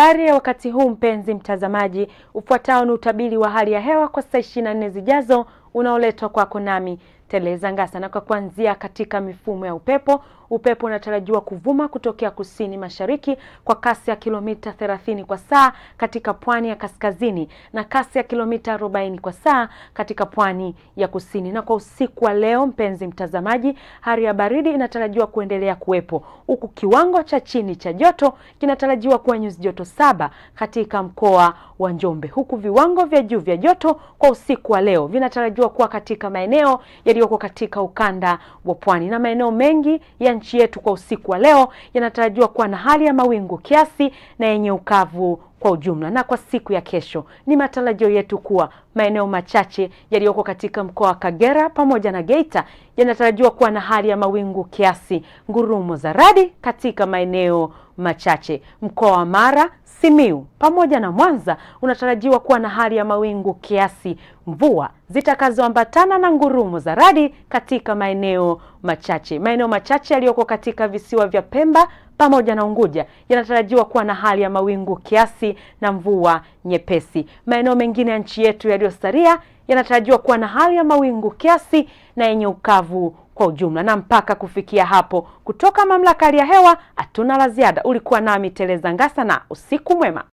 Habari ya wakati huu mpenzi mtazamaji, ufuatao ni utabiri wa hali ya hewa kwa saa 24 zijazo unaoletwa kwako nami Telezanga sana kwa kuanzia katika mifumo ya upepo. Upepo unatarajiwa kuvuma kutokea kusini mashariki kwa kasi ya kilomita 30 kwa saa katika pwani ya kaskazini na kasi ya kilomita 40 kwa saa katika pwani ya kusini. Na kwa usiku wa leo, mpenzi mtazamaji, hali ya baridi inatarajiwa kuendelea kuwepo huku kiwango cha chini cha joto kinatarajiwa kuwa nyuzi joto saba katika mkoa wa Njombe, huku viwango vya juu vya joto kwa usiku wa leo vinatarajiwa kuwa katika maeneo yaliyo yaliyoko katika ukanda wa pwani na maeneo mengi ya nchi yetu kwa usiku wa leo yanatarajiwa kuwa na hali ya mawingu kiasi na yenye ukavu kwa ujumla. Na kwa siku ya kesho, ni matarajio yetu kuwa maeneo machache yaliyoko katika mkoa wa Kagera pamoja na Geita yanatarajiwa kuwa na hali ya mawingu kiasi, ngurumo za radi katika maeneo machache. Mkoa wa Mara, Simiu pamoja na Mwanza unatarajiwa kuwa na hali ya mawingu kiasi, mvua zitakazoambatana na ngurumo za radi katika maeneo machache. Maeneo machache yaliyoko katika visiwa vya Pemba pamoja na Unguja yanatarajiwa kuwa na hali ya mawingu kiasi na mvua nyepesi. Maeneo mengine ya nchi yetu yaliyosalia yanatarajiwa kuwa na hali ya mawingu kiasi na yenye ukavu kwa ujumla. Na mpaka kufikia hapo, kutoka mamlaka ya hewa hatuna la ziada. Ulikuwa nami Teleza Ngasa na usiku mwema.